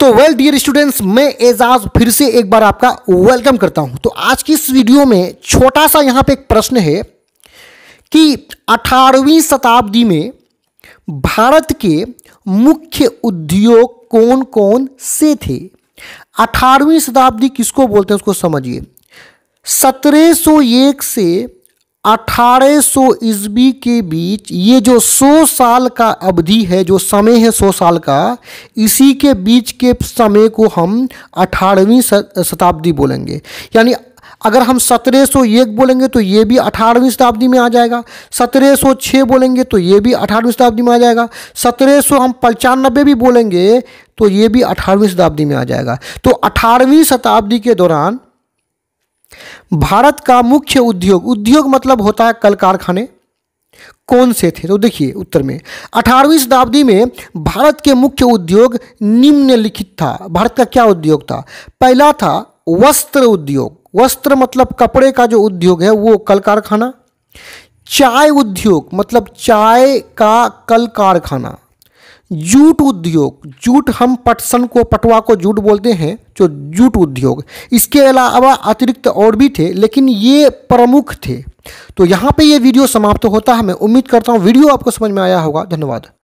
तो well dear students मैं एजाज फिर से एक बार आपका वेलकम करता हूं तो आज की इस वीडियो में छोटा सा यहां पे एक प्रश्न है कि 18वीं शताब्दी में भारत के मुख्य उद्योग कौन कौन से थे 18वीं शताब्दी किसको बोलते हैं उसको समझिए 1701 से 1800 सौ ईस्वी के बीच ये जो 100 साल का अवधि है जो समय है 100 साल का इसी के बीच के समय को हम 18वीं शताब्दी बोलेंगे यानी अगर हम 1701 बोलेंगे तो ये भी 18वीं शताब्दी में आ जाएगा 1706 बोलेंगे तो ये भी 18वीं शताब्दी में आ जाएगा 1700 हम पंचानबे भी बोलेंगे तो ये भी 18वीं शताब्दी में आ जाएगा तो 18वीं शताब्दी के दौरान भारत का मुख्य उद्योग उद्योग मतलब होता है कल कारखाने कौन से थे तो देखिए उत्तर में अठारहवीं शताब्दी में भारत के मुख्य उद्योग निम्नलिखित था भारत का क्या उद्योग था पहला था वस्त्र उद्योग वस्त्र मतलब कपड़े का जो उद्योग है वो कल कारखाना चाय उद्योग मतलब चाय का कल कारखाना जूट उद्योग जूट हम पटसन को पटवा को जूट बोलते हैं जो जूट उद्योग इसके अलावा अतिरिक्त और भी थे लेकिन ये प्रमुख थे तो यहाँ पे ये वीडियो समाप्त होता है मैं उम्मीद करता हूँ वीडियो आपको समझ में आया होगा धन्यवाद